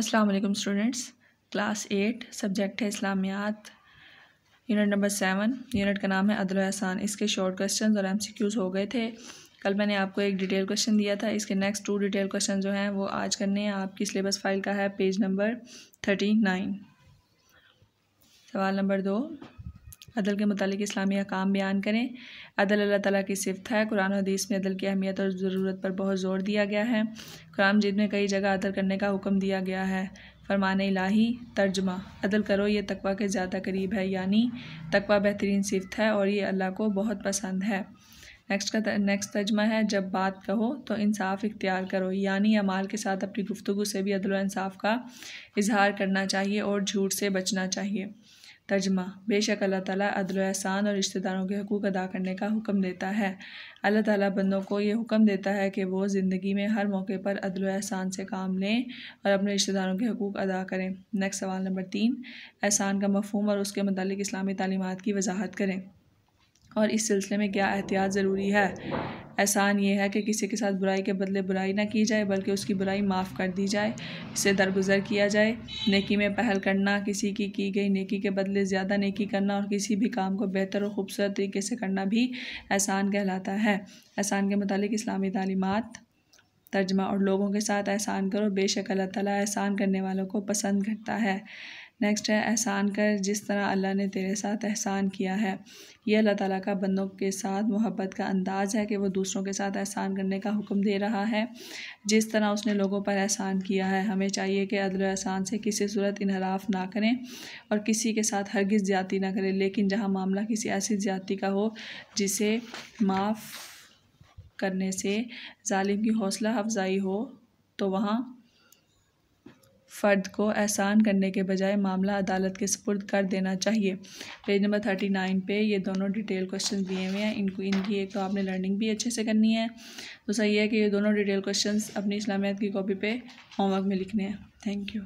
अस्सलाम वालेकुम students class eight subject है Islamiyat unit number seven unit का नाम है अदल एहसान इसके शॉर्ट क्वेश्चन और एम सी क्यूज़ हो गए थे कल मैंने आपको एक डिटेल क्वेश्चन दिया था इसके नेक्स्ट टू डिटेल क्वेश्चन जो हैं वो आज करने हैं आपकी सिलेबस फाइल का है पेज नंबर थर्टी नाइन सवाल नंबर दो अदल के मतलब इस्लामी अकाम बयान करें अदल अल्लाह ताला की सिफत है कुरान हदीस में अदल की अहमियत और ज़रूरत पर बहुत ज़ोर दिया गया है कुरान मजीद में कई जगह अदल करने का हुक्म दिया गया है फरमान इलाही तर्जमा अदल करो ये तकवा के ज़्यादा करीब है यानी तकवा बेहतरीन सिफत है और ये अल्लाह को बहुत पसंद है नेक्स्ट का नेक्स्ट तर्जमा है जब बात कहो तो इंसाफ इख्तियार करो यानी अमाल के साथ अपनी गुफ्तु से भी अदल इंसाफ का इजहार करना चाहिए और झूठ से बचना चाहिए तर्जमा बेशक अल्लाह ताला अदल एहसान और रिश्तेदारों के हकूक़ अदा करने का हुक्म देता है अल्लाह ताला बंदों को यह हुक्म देता है कि वो ज़िंदगी में हर मौके पर अदल एहसान से काम लें और अपने रिश्तेदारों के हकूक़ अदा करें नेक्स्ट सवाल नंबर तीन एहसान का मफहम और उसके मतलब इस्लामी तलीमत की वजाहत करें और इस सिलसिले में क्या एहतियात ज़रूरी है एहसान ये है कि किसी के साथ बुराई के बदले बुराई ना की जाए बल्कि उसकी बुराई माफ़ कर दी जाए इसे दरगुजर किया जाए नेकी में पहल करना किसी की की गई नेकी के बदले ज़्यादा नेकी करना और किसी भी काम को बेहतर और ख़ूबसूरत तरीके से करना भी एहसान कहलाता है एहसान के मतलब इस्लामी तालीमत तर्जमा और लोगों के साथ एहसान करो बेशक अल्लाह ताली एहसान करने वालों को पसंद करता है नेक्स्ट है एहसान कर जिस तरह अल्लाह ने तेरे साथ एहसान किया है यह अल्लाह ताला का बंदों के साथ मोहब्बत का अंदाज़ है कि वो दूसरों के साथ एहसान करने का हुक्म दे रहा है जिस तरह उसने लोगों पर एहसान किया है हमें चाहिए कि अदल एहसान से किसी सूरत इनहराफ ना करें और किसी के साथ हरगिज़ ज़्यादती ना करें लेकिन जहाँ मामला किसी ऐसी ज़्यादती का हो जिसे माफ़ करने से ालिम की हौसला अफजाई हो तो वहाँ फ़र्द को एहसान करने के बजाय मामला अदालत के सपुर्द कर देना चाहिए पेज नंबर थर्टी नाइन पर ये दोनों डिटेल क्वेश्चन दिए हुए हैं इनको इनकी एक तो आपने लर्निंग भी अच्छे से करनी है दूसरा तो ये है कि ये दोनों डिटेल क्वेश्चन अपनी इस्लामियत की कॉपी पे होमवर्क में लिखने हैं थैंक यू